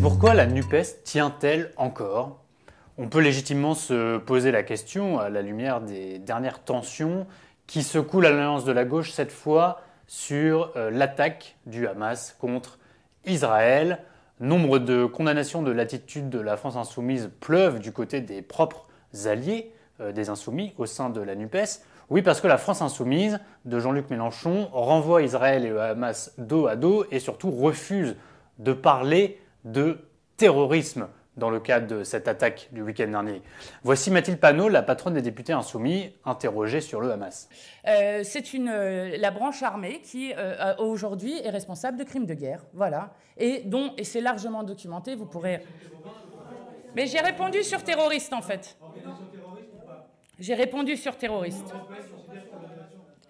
pourquoi la NUPES tient-elle encore On peut légitimement se poser la question à la lumière des dernières tensions qui secouent l'alliance de la gauche cette fois sur euh, l'attaque du Hamas contre Israël. Nombre de condamnations de l'attitude de la France insoumise pleuvent du côté des propres alliés euh, des insoumis au sein de la NUPES. Oui, parce que la France insoumise de Jean-Luc Mélenchon renvoie Israël et le Hamas dos à dos et surtout refuse de parler de terrorisme dans le cadre de cette attaque du week-end dernier. Voici Mathilde Panot, la patronne des députés insoumis, interrogée sur le Hamas. Euh, c'est euh, la branche armée qui, euh, aujourd'hui, est responsable de crimes de guerre. Voilà. Et dont, et c'est largement documenté, vous pourrez... Mais j'ai répondu sur terroriste, en fait. J'ai répondu sur terroriste.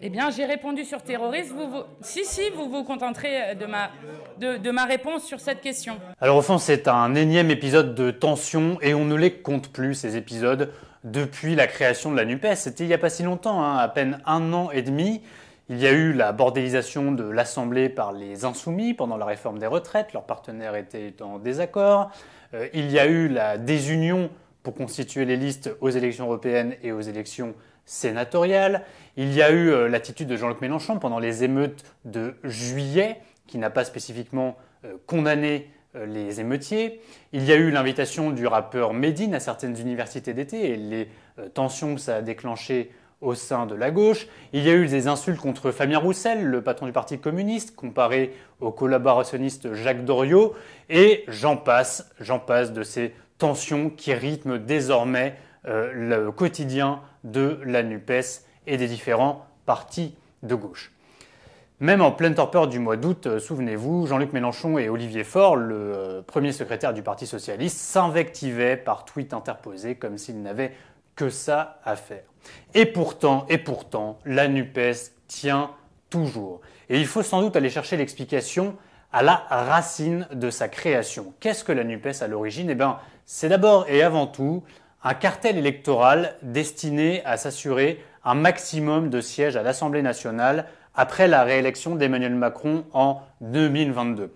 Eh bien, j'ai répondu sur terrorisme. Vous, si, si, vous vous contenterez de ma, réponse sur cette question. Alors, au fond, c'est un énième épisode de tension et on ne les compte plus, ces épisodes, depuis la création de la NUPES. C'était il n'y a pas si longtemps, hein, à peine un an et demi. Il y a eu la bordélisation de l'Assemblée par les insoumis pendant la réforme des retraites, leurs partenaires étaient en désaccord. Euh, il y a eu la désunion pour constituer les listes aux élections européennes et aux élections Sénatorial. Il y a eu euh, l'attitude de Jean-Luc Mélenchon pendant les émeutes de juillet, qui n'a pas spécifiquement euh, condamné euh, les émeutiers. Il y a eu l'invitation du rappeur Medine à certaines universités d'été et les tensions que ça a déclenchées au sein de la gauche. Il y a eu des insultes contre Fabien Roussel, le patron du Parti communiste, comparé au collaborationniste Jacques Doriot, et j'en passe, j'en passe de ces tensions qui rythment désormais euh, le quotidien de la NUPES et des différents partis de gauche. Même en pleine torpeur du mois d'août, euh, souvenez-vous, Jean-Luc Mélenchon et Olivier Faure, le euh, premier secrétaire du Parti socialiste, s'invectivaient par tweets interposés comme s'ils n'avaient que ça à faire. Et pourtant, et pourtant, la NUPES tient toujours. Et il faut sans doute aller chercher l'explication à la racine de sa création. Qu'est-ce que la NUPES à l'origine Eh bien, c'est d'abord et avant tout un cartel électoral destiné à s'assurer un maximum de sièges à l'Assemblée nationale après la réélection d'Emmanuel Macron en 2022.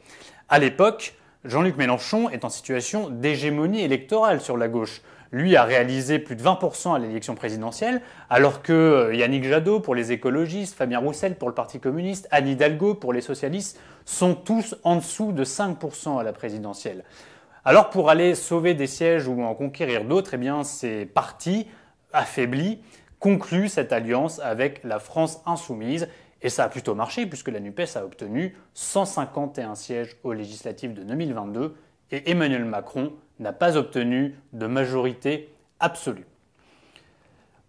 À l'époque, Jean-Luc Mélenchon est en situation d'hégémonie électorale sur la gauche. Lui a réalisé plus de 20% à l'élection présidentielle, alors que euh, Yannick Jadot pour les écologistes, Fabien Roussel pour le Parti communiste, Anne Hidalgo pour les socialistes sont tous en dessous de 5% à la présidentielle. Alors pour aller sauver des sièges ou en conquérir d'autres, eh bien ces partis affaiblis concluent cette alliance avec la France insoumise et ça a plutôt marché puisque la NUPES a obtenu 151 sièges aux législatives de 2022 et Emmanuel Macron n'a pas obtenu de majorité absolue.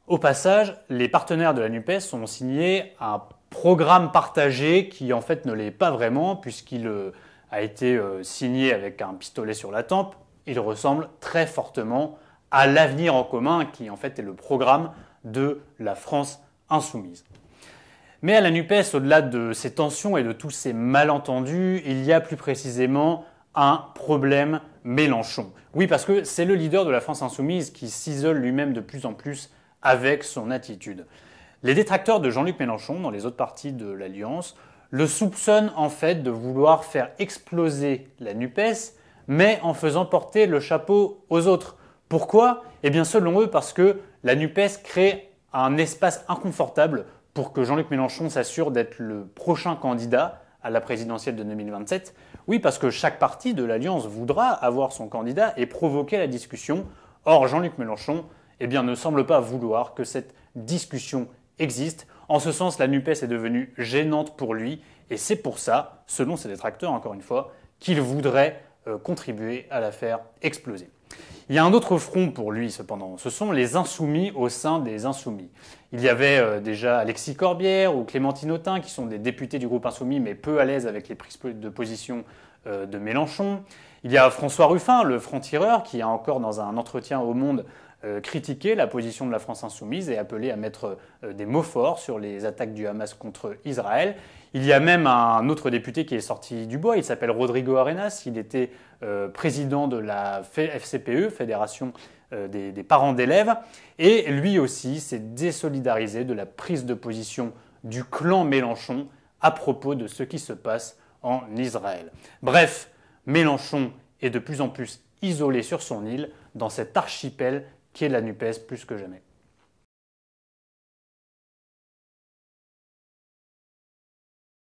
Au passage, les partenaires de la NUPES ont signé un programme partagé qui en fait ne l'est pas vraiment puisqu'il euh, a été euh, signé avec un pistolet sur la tempe, il ressemble très fortement à l'avenir en commun qui en fait est le programme de la France insoumise. Mais à la NUPES, au-delà de ces tensions et de tous ces malentendus, il y a plus précisément un problème Mélenchon. Oui, parce que c'est le leader de la France insoumise qui s'isole lui-même de plus en plus avec son attitude. Les détracteurs de Jean-Luc Mélenchon dans les autres parties de l'Alliance le soupçonne en fait de vouloir faire exploser la NUPES, mais en faisant porter le chapeau aux autres. Pourquoi Eh bien selon eux parce que la NUPES crée un espace inconfortable pour que Jean-Luc Mélenchon s'assure d'être le prochain candidat à la présidentielle de 2027. Oui, parce que chaque parti de l'Alliance voudra avoir son candidat et provoquer la discussion. Or, Jean-Luc Mélenchon eh bien, ne semble pas vouloir que cette discussion existe. En ce sens, la NUPES est devenue gênante pour lui, et c'est pour ça, selon ses détracteurs encore une fois, qu'il voudrait euh, contribuer à la faire exploser. Il y a un autre front pour lui cependant, ce sont les insoumis au sein des insoumis. Il y avait euh, déjà Alexis Corbière ou Clémentine Autain qui sont des députés du groupe insoumis mais peu à l'aise avec les prises de position euh, de Mélenchon. Il y a François Ruffin, le franc-tireur, qui a encore dans un entretien au Monde euh, critiqué la position de la France insoumise et appelé à mettre euh, des mots forts sur les attaques du Hamas contre Israël. Il y a même un autre député qui est sorti du bois, il s'appelle Rodrigo Arenas, il était président de la FCPE, Fédération des, parents d'élèves, et lui aussi s'est désolidarisé de la prise de position du clan Mélenchon à propos de ce qui se passe en Israël. Bref, Mélenchon est de plus en plus isolé sur son île, dans cet archipel qui est la NUPES plus que jamais.